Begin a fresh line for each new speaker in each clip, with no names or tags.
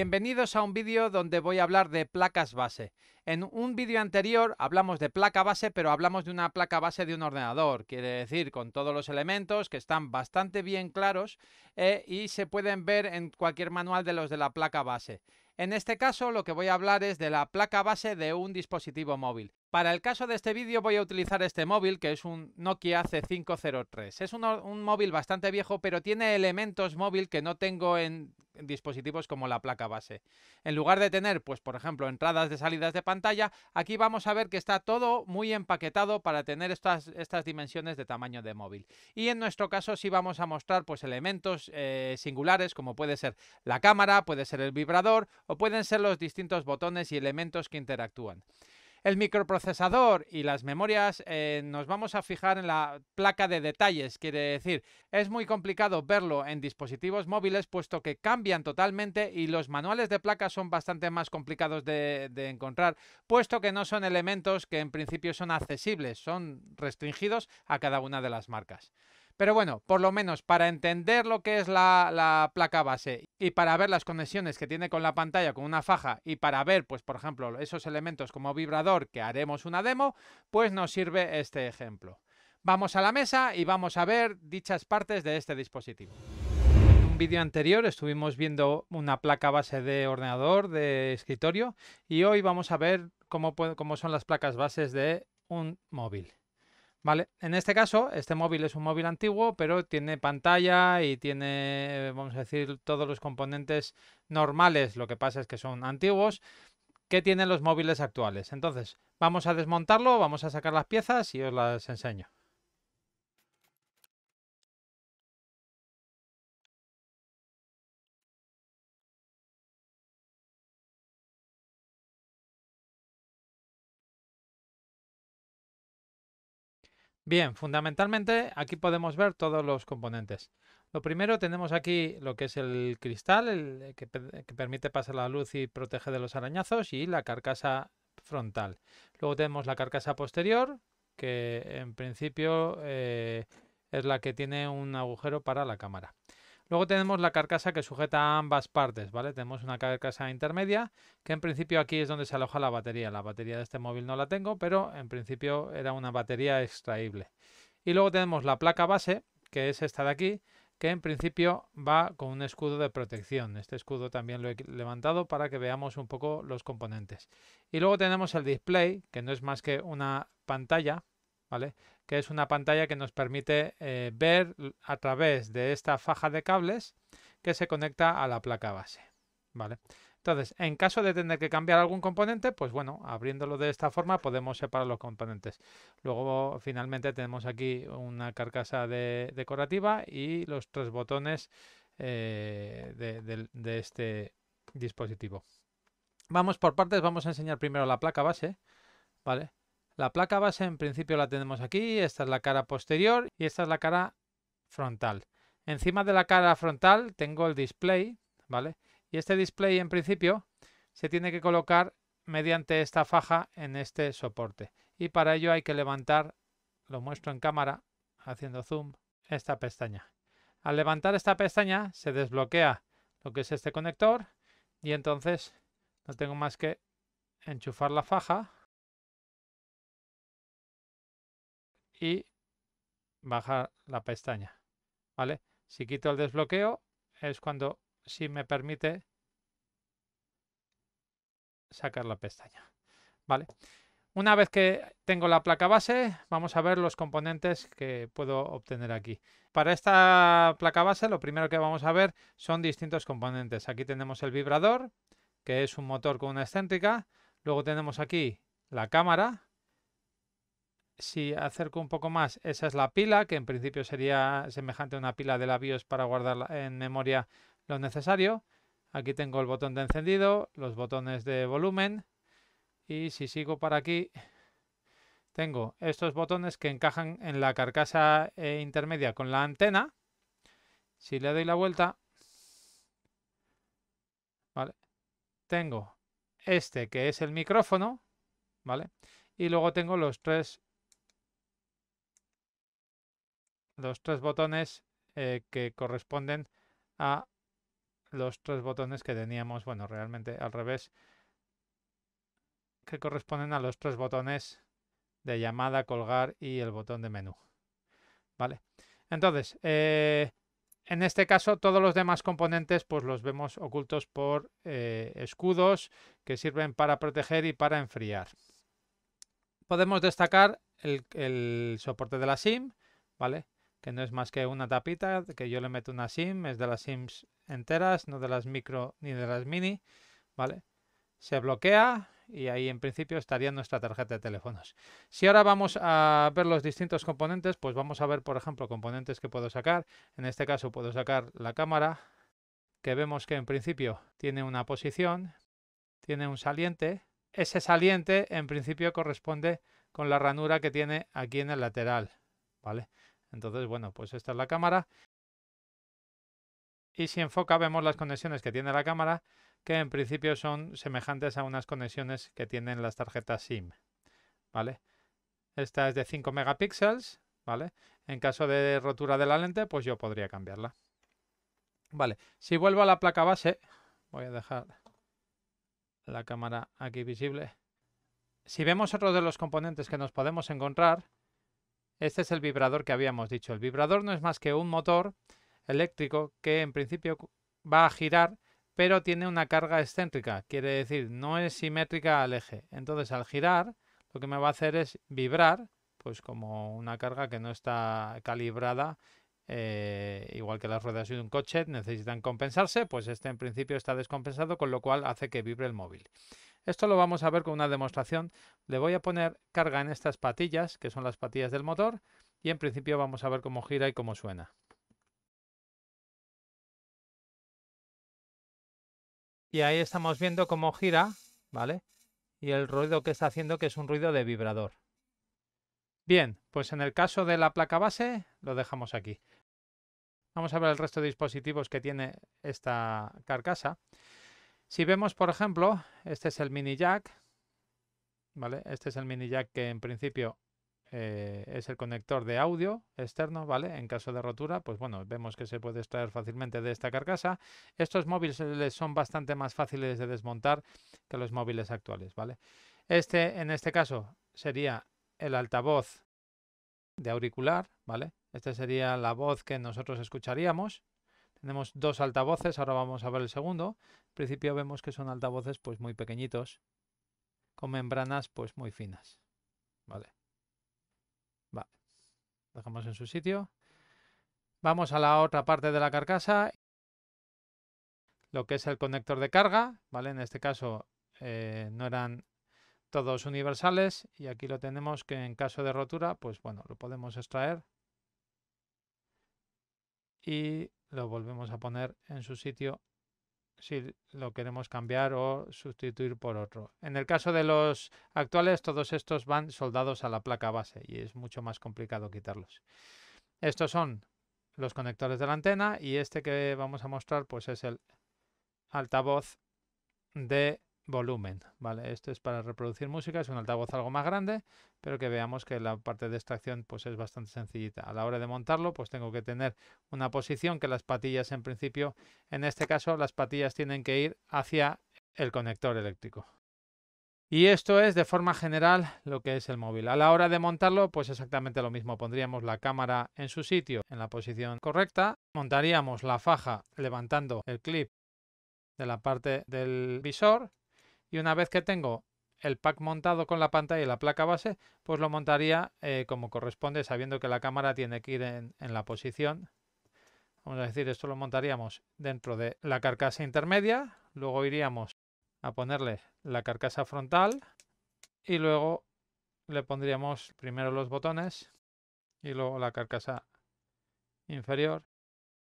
Bienvenidos a un vídeo donde voy a hablar de placas base. En un vídeo anterior hablamos de placa base, pero hablamos de una placa base de un ordenador, quiere decir con todos los elementos que están bastante bien claros eh, y se pueden ver en cualquier manual de los de la placa base. En este caso lo que voy a hablar es de la placa base de un dispositivo móvil. Para el caso de este vídeo voy a utilizar este móvil que es un Nokia C503. Es un, móvil bastante viejo pero tiene elementos móvil que no tengo en dispositivos como la placa base. En lugar de tener, pues por ejemplo, entradas de salidas de pantalla, aquí vamos a ver que está todo muy empaquetado para tener estas, estas dimensiones de tamaño de móvil. Y en nuestro caso sí vamos a mostrar pues elementos eh, singulares como puede ser la cámara, puede ser el vibrador o pueden ser los distintos botones y elementos que interactúan el microprocesador y las memorias, eh, nos vamos a fijar en la placa de detalles, quiere decir, es muy complicado verlo en dispositivos móviles puesto que cambian totalmente y los manuales de placa son bastante más complicados de encontrar, puesto que no son elementos que en principio son accesibles, son restringidos a cada una de las marcas. Pero bueno, por lo menos para entender lo que es la, placa base y para ver las conexiones que tiene con la pantalla con una faja y para ver, pues por ejemplo, esos elementos como vibrador que haremos una demo, pues nos sirve este ejemplo. Vamos a la mesa y vamos a ver dichas partes de este dispositivo En un vídeo anterior estuvimos viendo una placa base de ordenador, de escritorio, y hoy vamos a ver cómo son las placas bases de un móvil. ¿Vale? En este caso, este móvil es un móvil antiguo, pero tiene pantalla y tiene, eh, vamos a decir, todos los componentes normales. Lo que pasa es que son antiguos. que tienen los móviles actuales? Entonces, vamos a desmontarlo, vamos a sacar las piezas y os las enseño. Bien, fundamentalmente aquí podemos ver todos los componentes. Lo primero tenemos aquí lo que es el cristal, que, permite pasar la luz y protege de los arañazos, y la carcasa frontal. Luego tenemos la carcasa posterior, que en principio eh, es la que tiene un agujero para la cámara. Luego tenemos la carcasa que sujeta ambas partes, ¿vale? Tenemos una carcasa intermedia, que en principio aquí es donde se aloja la batería. La batería de este móvil no la tengo, pero en principio era una batería extraíble. Y luego tenemos la placa base, que es esta de aquí, que en principio va con un escudo de protección. Este escudo también lo he levantado para que veamos un poco los componentes. Y luego tenemos el display, que no es más que una pantalla, ¿vale? que es una pantalla que nos permite eh, ver a través de esta faja de cables que se conecta a la placa base. ¿Vale? Entonces, en caso de tener que cambiar algún componente, pues bueno, abriéndolo de esta forma podemos separar los componentes. Luego, finalmente, tenemos aquí una carcasa de, decorativa y los tres botones eh, de, de, este dispositivo. Vamos por partes, vamos a enseñar primero la placa base, ¿vale? La placa base en principio la tenemos aquí, esta es la cara posterior y esta es la cara frontal. Encima de la cara frontal tengo el display, ¿vale? Y este display en principio se tiene que colocar mediante esta faja en este soporte. Y para ello hay que levantar, lo muestro en cámara, haciendo zoom, esta pestaña. Al levantar esta pestaña se desbloquea lo que es este conector y entonces no tengo más que enchufar la faja y bajar la pestaña. ¿Vale? Si quito el desbloqueo es cuando sí me permite sacar la pestaña. ¿Vale? Una vez que tengo la placa base, vamos a ver los componentes que puedo obtener aquí. Para esta placa base lo primero que vamos a ver son distintos componentes. Aquí tenemos el vibrador, que es un motor con una excéntrica. Luego tenemos aquí la cámara, si acerco un poco más, esa es la pila, que en principio sería semejante a una pila de la BIOS para guardar en memoria lo necesario. Aquí tengo el botón de encendido, los botones de volumen y si sigo para aquí tengo estos botones que encajan en la carcasa eh, intermedia con la antena. Si le doy la vuelta, ¿vale? tengo este que es el micrófono, ¿vale? Y luego tengo los tres los tres botones eh, que corresponden a los tres botones que teníamos, bueno, realmente al revés, que corresponden a los tres botones de llamada, colgar y el botón de menú. ¿Vale? Entonces, eh, en este caso, todos los demás componentes pues los vemos ocultos por eh, escudos que sirven para proteger y para enfriar. Podemos destacar el, el soporte de la SIM, ¿vale? que no es más que una tapita, que yo le meto una SIM, es de las SIMs enteras, no de las micro ni de las mini, ¿vale? Se bloquea y ahí en principio estaría nuestra tarjeta de teléfonos. Si ahora vamos a ver los distintos componentes, pues vamos a ver, por ejemplo, componentes que puedo sacar. En este caso puedo sacar la cámara, que vemos que en principio tiene una posición, tiene un saliente. Ese saliente en principio corresponde con la ranura que tiene aquí en el lateral, ¿vale? Entonces, bueno, pues esta es la cámara. Y si enfoca, vemos las conexiones que tiene la cámara, que en principio son semejantes a unas conexiones que tienen las tarjetas SIM. ¿Vale? Esta es de 5 megapíxeles, ¿vale? En caso de rotura de la lente, pues yo podría cambiarla. Vale, si vuelvo a la placa base, voy a dejar la cámara aquí visible. Si vemos otro de los componentes que nos podemos encontrar, este es el vibrador que habíamos dicho. El vibrador no es más que un motor eléctrico que en principio va a girar, pero tiene una carga excéntrica, quiere decir, no es simétrica al eje. Entonces, al girar, lo que me va a hacer es vibrar, pues como una carga que no está calibrada, eh, igual que las ruedas de un coche necesitan compensarse, pues este en principio está descompensado, con lo cual hace que vibre el móvil. Esto lo vamos a ver con una demostración. Le voy a poner carga en estas patillas, que son las patillas del motor, y en principio vamos a ver cómo gira y cómo suena. Y ahí estamos viendo cómo gira, ¿vale? Y el ruido que está haciendo, que es un ruido de vibrador. Bien, pues en el caso de la placa base, lo dejamos aquí. Vamos a ver el resto de dispositivos que tiene esta carcasa. Si vemos, por ejemplo, este es el mini jack, ¿vale? Este es el mini jack que en principio eh, es el conector de audio externo, ¿vale? En caso de rotura, pues bueno, vemos que se puede extraer fácilmente de esta carcasa. Estos móviles son bastante más fáciles de desmontar que los móviles actuales, ¿vale? Este, en este caso, sería el altavoz de auricular, ¿vale? Esta sería la voz que nosotros escucharíamos, tenemos dos altavoces, ahora vamos a ver el segundo. En principio vemos que son altavoces pues muy pequeñitos, con membranas pues muy finas. Vale. Dejamos en su sitio. Vamos a la otra parte de la carcasa, lo que es el conector de carga, ¿vale? En este caso eh, no eran todos universales y aquí lo tenemos que en caso de rotura, pues bueno, lo podemos extraer y lo volvemos a poner en su sitio si lo queremos cambiar o sustituir por otro. En el caso de los actuales, todos estos van soldados a la placa base y es mucho más complicado quitarlos. Estos son los conectores de la antena y este que vamos a mostrar pues es el altavoz de volumen, ¿vale? Esto es para reproducir música, es un altavoz algo más grande, pero que veamos que la parte de extracción pues es bastante sencillita. A la hora de montarlo, pues tengo que tener una posición que las patillas en principio, en este caso las patillas tienen que ir hacia el conector eléctrico. Y esto es de forma general lo que es el móvil. A la hora de montarlo, pues exactamente lo mismo. Pondríamos la cámara en su sitio, en la posición correcta. Montaríamos la faja levantando el clip de la parte del visor y una vez que tengo el pack montado con la pantalla y la placa base, pues lo montaría eh, como corresponde, sabiendo que la cámara tiene que ir en, la posición. Vamos a decir, esto lo montaríamos dentro de la carcasa intermedia, luego iríamos a ponerle la carcasa frontal y luego le pondríamos primero los botones y luego la carcasa inferior,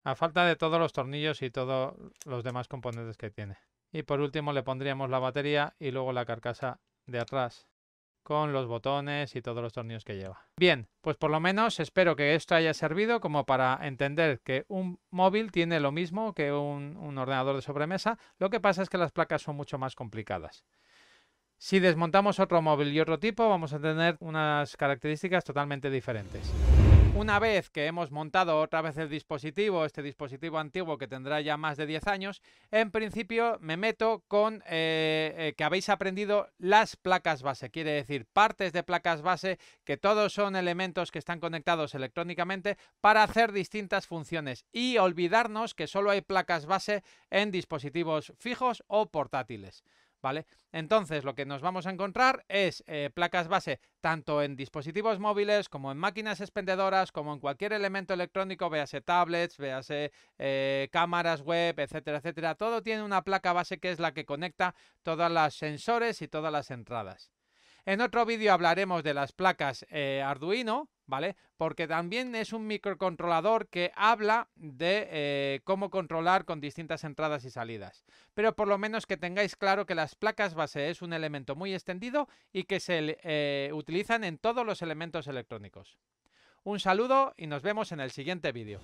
a falta de todos los tornillos y todos los demás componentes que tiene. Y por último le pondríamos la batería y luego la carcasa de atrás con los botones y todos los tornillos que lleva. Bien, pues por lo menos espero que esto haya servido como para entender que un móvil tiene lo mismo que un, un, ordenador de sobremesa, lo que pasa es que las placas son mucho más complicadas. Si desmontamos otro móvil y otro tipo, vamos a tener unas características totalmente diferentes. Una vez que hemos montado otra vez el dispositivo, este dispositivo antiguo que tendrá ya más de 10 años, en principio me meto con eh, eh, que habéis aprendido las placas base, quiere decir partes de placas base que todos son elementos que están conectados electrónicamente para hacer distintas funciones y olvidarnos que solo hay placas base en dispositivos fijos o portátiles. Entonces lo que nos vamos a encontrar es eh, placas base tanto en dispositivos móviles como en máquinas expendedoras, como en cualquier elemento electrónico, véase tablets, véase eh, cámaras web, etcétera, etcétera. Todo tiene una placa base que es la que conecta todos los sensores y todas las entradas. En otro vídeo hablaremos de las placas eh, Arduino, porque también es un microcontrolador que habla de eh, cómo controlar con distintas entradas y salidas. Pero por lo menos que tengáis claro que las placas base es un elemento muy extendido y que se eh, utilizan en todos los elementos electrónicos. Un saludo y nos vemos en el siguiente vídeo.